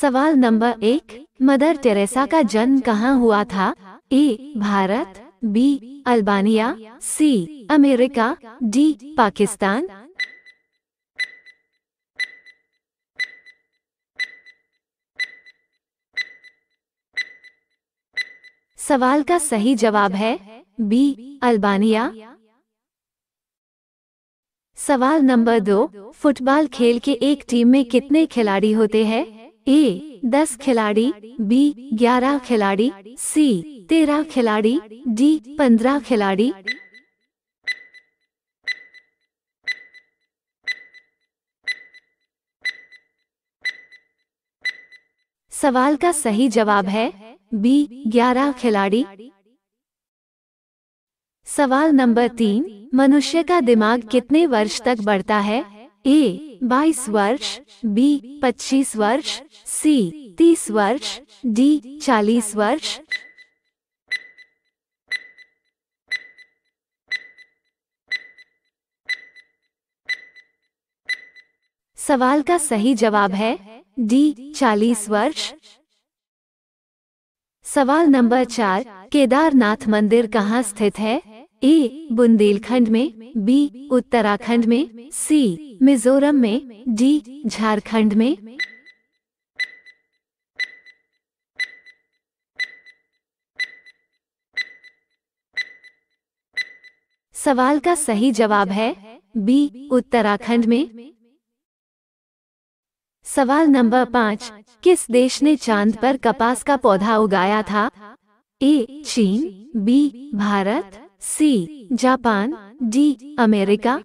सवाल नंबर एक mother Teresa का जन्म कहाँ हुआ था A Bharat B Albania C America D Pakistan सवाल का सही जवाब है बी अल्बानिया सवाल नंबर दो फुटबॉल खेल के एक टीम में कितने खिलाड़ी होते हैं ए दस खिलाड़ी बी ग्यारह खिलाड़ी सी तेरह खिलाड़ी डी पंद्रह खिलाड़ी सवाल का सही जवाब है बी ग्यारह खिलाड़ी सवाल नंबर तीन मनुष्य का दिमाग कितने वर्ष तक बढ़ता है ए बाईस वर्ष बी पच्चीस वर्ष सी तीस वर्ष डी चालीस वर्ष सवाल का सही जवाब है डी चालीस वर्ष सवाल नंबर चार केदारनाथ मंदिर कहाँ स्थित है ए बुंदेलखंड में बी उत्तराखंड में सी मिजोरम में डी झारखंड में सवाल का सही जवाब है बी उत्तराखंड में सवाल नंबर पाँच किस देश ने चांद पर कपास का पौधा उगाया था ए चीन B Bharat C Japan D America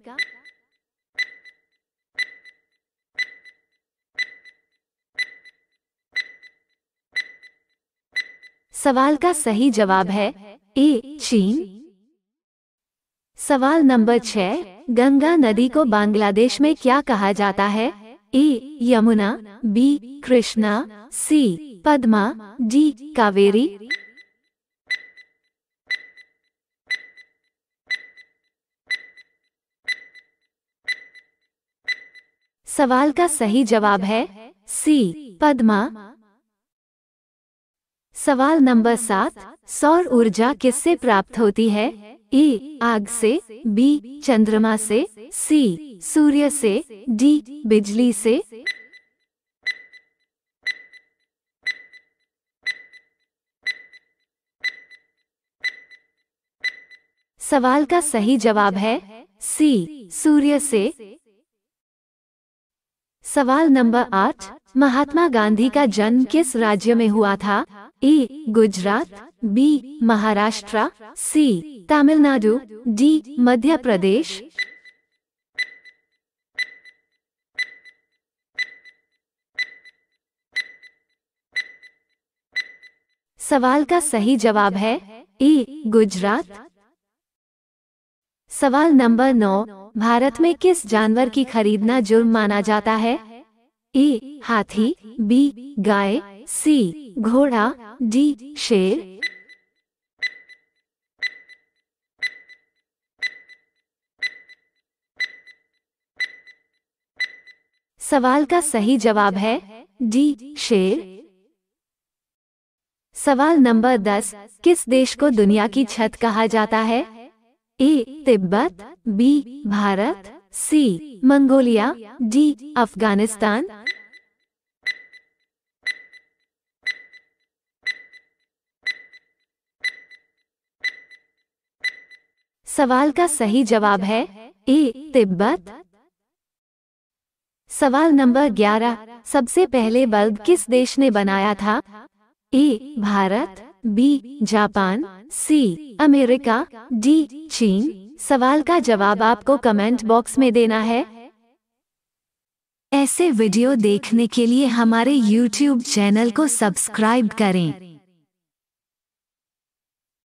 सवाल का सही जवाब है ए चीन सवाल नंबर छह गंगा नदी को बांग्लादेश में क्या कहा जाता है A Yamuna B Krishna C Padma D Kaveri सवाल का सही जवाब है सी पद्मा सवाल नंबर सात सौर ऊर्जा किससे प्राप्त होती है ए आग से बी चंद्रमा से सी सूर्य से डी बिजली से सवाल का सही जवाब है सी सूर्य से सवाल नंबर आठ महात्मा गांधी का जन्म किस राज्य में हुआ था A Gujarat B Maharashtra C Tamil Nadu D Madhya Pradesh सवाल का सही जवाब है ए गुजरात सवाल नंबर नौ भारत में किस जानवर की खरीदना जुर्म माना जाता है ए हाथी बी गाय सी घोड़ा डी शेर सवाल का सही जवाब है डी शेर सवाल नंबर दस किस देश को दुनिया की छत कहा जाता है A Tibet B Bharat C Mongolia D Afghanistan सवाल का सही जवाब है ए तिब्बत सवाल नंबर 11 सबसे पहले बल्ब किस देश ने बनाया था A Bharat B Japan C America D चीन सवाल का जवाब आपको कमेंट बॉक्स में देना है ऐसे वीडियो देखने के लिए हमारे YouTube चैनल को सब्सक्राइब करें